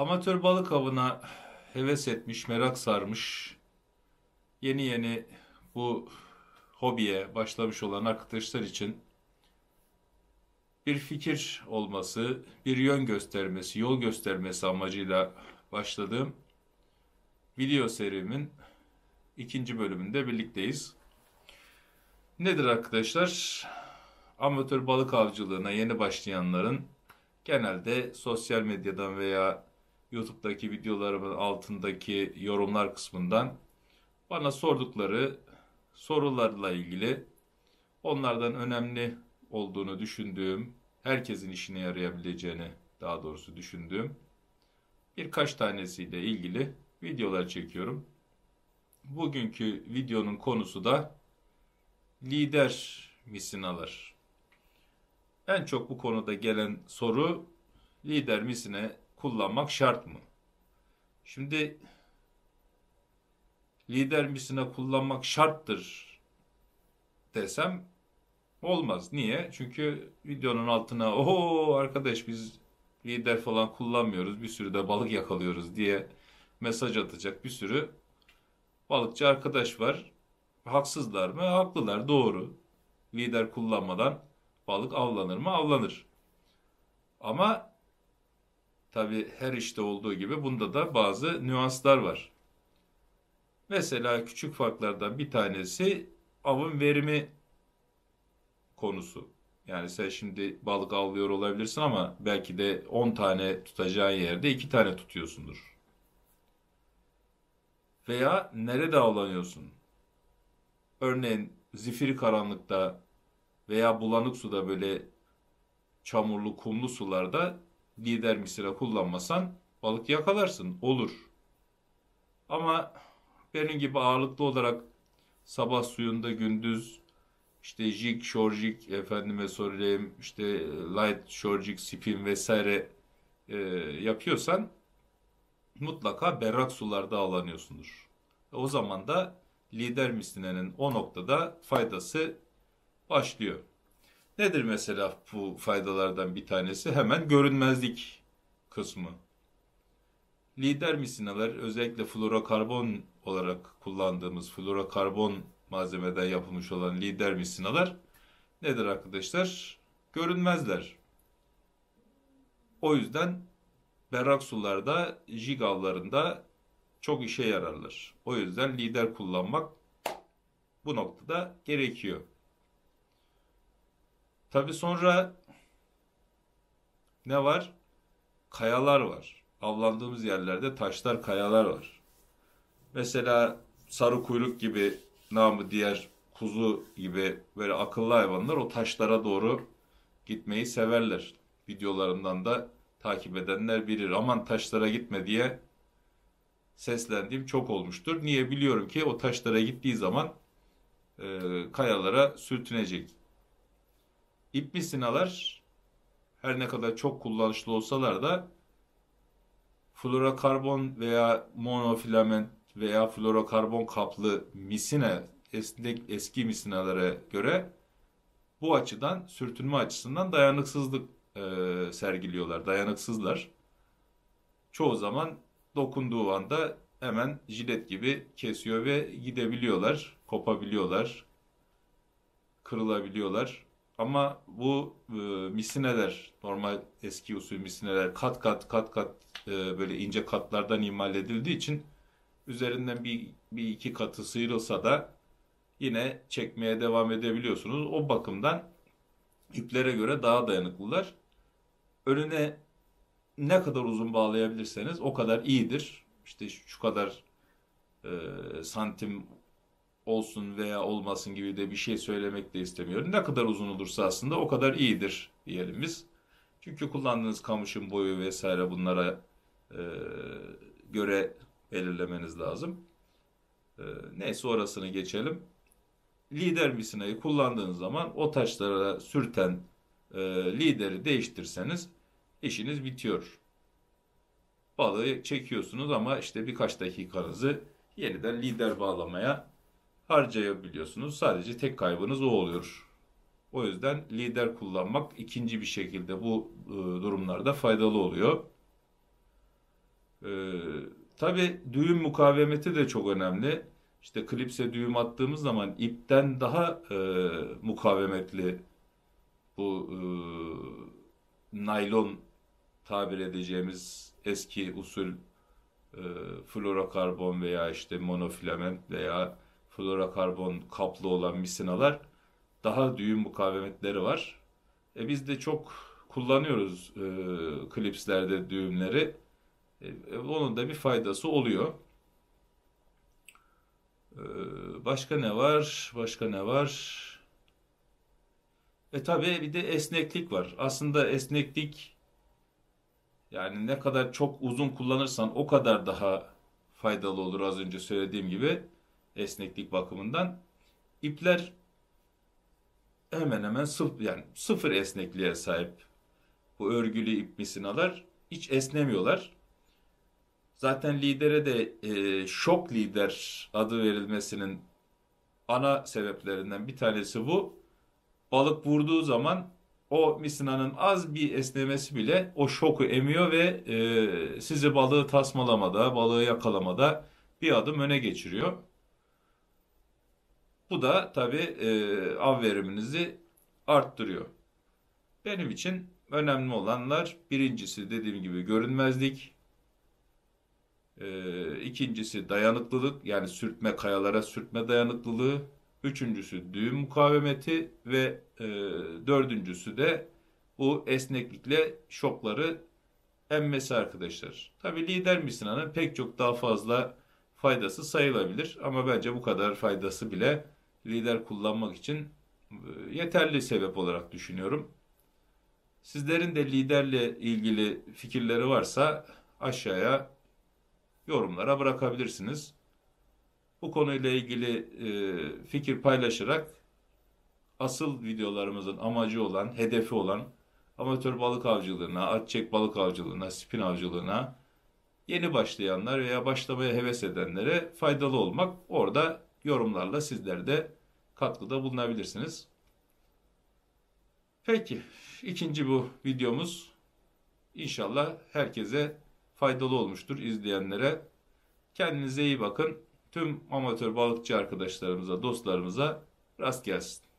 Amatör balık avına heves etmiş, merak sarmış. Yeni yeni bu hobiye başlamış olan arkadaşlar için bir fikir olması, bir yön göstermesi, yol göstermesi amacıyla başladığım video serimin ikinci bölümünde birlikteyiz. Nedir arkadaşlar? Amatör balık avcılığına yeni başlayanların genelde sosyal medyadan veya YouTube'daki videolarımın altındaki yorumlar kısmından bana sordukları sorularla ilgili onlardan önemli olduğunu düşündüğüm, herkesin işine yarayabileceğini daha doğrusu düşündüğüm birkaç tanesiyle ilgili videolar çekiyorum. Bugünkü videonun konusu da lider misinalar. En çok bu konuda gelen soru lider misine kullanmak şart mı? Şimdi lider misina kullanmak şarttır desem olmaz. Niye? Çünkü videonun altına oho arkadaş biz lider falan kullanmıyoruz bir sürü de balık yakalıyoruz diye mesaj atacak bir sürü balıkçı arkadaş var. Haksızlar mı? Haklılar doğru. Lider kullanmadan balık avlanır mı? Avlanır. Ama Tabi her işte olduğu gibi bunda da bazı nüanslar var. Mesela küçük farklardan bir tanesi avın verimi konusu. Yani sen şimdi balık avlıyor olabilirsin ama belki de 10 tane tutacağın yerde 2 tane tutuyorsundur. Veya nerede avlanıyorsun? Örneğin zifiri karanlıkta veya bulanık suda böyle çamurlu kumlu sularda lider misira kullanmasan balık yakalarsın. Olur. Ama benim gibi ağırlıklı olarak sabah suyunda gündüz işte jig, şorjik efendime söyleyeyim işte e, light şorjik, spin vesaire e, yapıyorsan mutlaka berrak sularda avlanıyorsundur. E, o zaman da lider mislinenin o noktada faydası başlıyor. Nedir mesela bu faydalardan bir tanesi? Hemen görünmezlik kısmı. Lider misinalar özellikle fluorokarbon olarak kullandığımız fluorokarbon malzemeden yapılmış olan lider misinalar nedir arkadaşlar? Görünmezler. O yüzden berrak sularda, jig çok işe yararlar. O yüzden lider kullanmak bu noktada gerekiyor. Tabi sonra ne var? Kayalar var. Avlandığımız yerlerde taşlar, kayalar var. Mesela sarı kuyruk gibi namı diğer kuzu gibi böyle akıllı hayvanlar o taşlara doğru gitmeyi severler. Videolarımdan da takip edenler bilir. Aman taşlara gitme diye seslendiğim çok olmuştur. Niye biliyorum ki o taşlara gittiği zaman e, kayalara sürtünecek. İbn Sinalar her ne kadar çok kullanışlı olsalar da fluorokarbon veya monofilament veya fluorokarbon kaplı misine esnek eski misinalara göre bu açıdan sürtünme açısından dayanıksızlık e, sergiliyorlar. Dayanıksızlar. Çoğu zaman dokunduğu anda hemen jilet gibi kesiyor ve gidebiliyorlar, kopabiliyorlar, kırılabiliyorlar. Ama bu e, misineler, normal eski usul misineler kat kat kat kat e, böyle ince katlardan imal edildiği için üzerinden bir, bir iki katı sıyrılsa da yine çekmeye devam edebiliyorsunuz. O bakımdan iplere göre daha dayanıklılar. Önüne ne kadar uzun bağlayabilirseniz o kadar iyidir. İşte şu kadar e, santim olsun veya olmasın gibi de bir şey söylemek de istemiyorum. Ne kadar uzun olursa aslında o kadar iyidir diyelim biz. Çünkü kullandığınız kamışın boyu vesaire bunlara e, göre belirlemeniz lazım. E, neyse orasını geçelim. Lider misinayı kullandığınız zaman o taşlara sürten e, lideri değiştirseniz işiniz bitiyor. Balığı çekiyorsunuz ama işte birkaç dakikanızı yeniden lider bağlamaya harcayabiliyorsunuz. Sadece tek kaybınız o oluyor. O yüzden lider kullanmak ikinci bir şekilde bu e, durumlarda faydalı oluyor. E, Tabi düğüm mukavemeti de çok önemli. İşte klipse düğüm attığımız zaman ipten daha e, mukavemetli bu e, naylon tabir edeceğimiz eski usul e, florokarbon veya işte monofilament veya fluorokarbon kaplı olan misinalar daha düğün mukavemetleri var. E biz de çok kullanıyoruz e, klipslerde düğümleri. E, e, onun da bir faydası oluyor. E, başka ne var? Başka ne var? E tabii bir de esneklik var. Aslında esneklik yani ne kadar çok uzun kullanırsan o kadar daha faydalı olur az önce söylediğim gibi esneklik bakımından ipler hemen hemen sıfır, yani sıfır esnekliğe sahip. Bu örgülü ip misinalar hiç esnemiyorlar. Zaten lidere de e, şok lider adı verilmesinin ana sebeplerinden bir tanesi bu. Balık vurduğu zaman o misinanın az bir esnemesi bile o şoku emiyor ve e, sizi balığı tasmalamada, balığı yakalamada bir adım öne geçiriyor. Bu da tabii e, av veriminizi arttırıyor. Benim için önemli olanlar birincisi dediğim gibi görünmezlik. E, ikincisi dayanıklılık yani sürtme kayalara sürtme dayanıklılığı. Üçüncüsü düğüm mukavemeti ve e, dördüncüsü de bu esneklikle şokları emmesi arkadaşlar. Tabi lider misin misinanın pek çok daha fazla faydası sayılabilir ama bence bu kadar faydası bile lider kullanmak için e, yeterli sebep olarak düşünüyorum. Sizlerin de liderle ilgili fikirleri varsa aşağıya yorumlara bırakabilirsiniz. Bu konuyla ilgili e, fikir paylaşarak asıl videolarımızın amacı olan, hedefi olan amatör balık avcılığına, atçek balık avcılığına, spin avcılığına yeni başlayanlar veya başlamaya heves edenlere faydalı olmak orada yorumlarla sizler de katkıda bulunabilirsiniz. Peki ikinci bu videomuz inşallah herkese faydalı olmuştur izleyenlere. Kendinize iyi bakın. Tüm amatör balıkçı arkadaşlarımıza, dostlarımıza rast gelsin.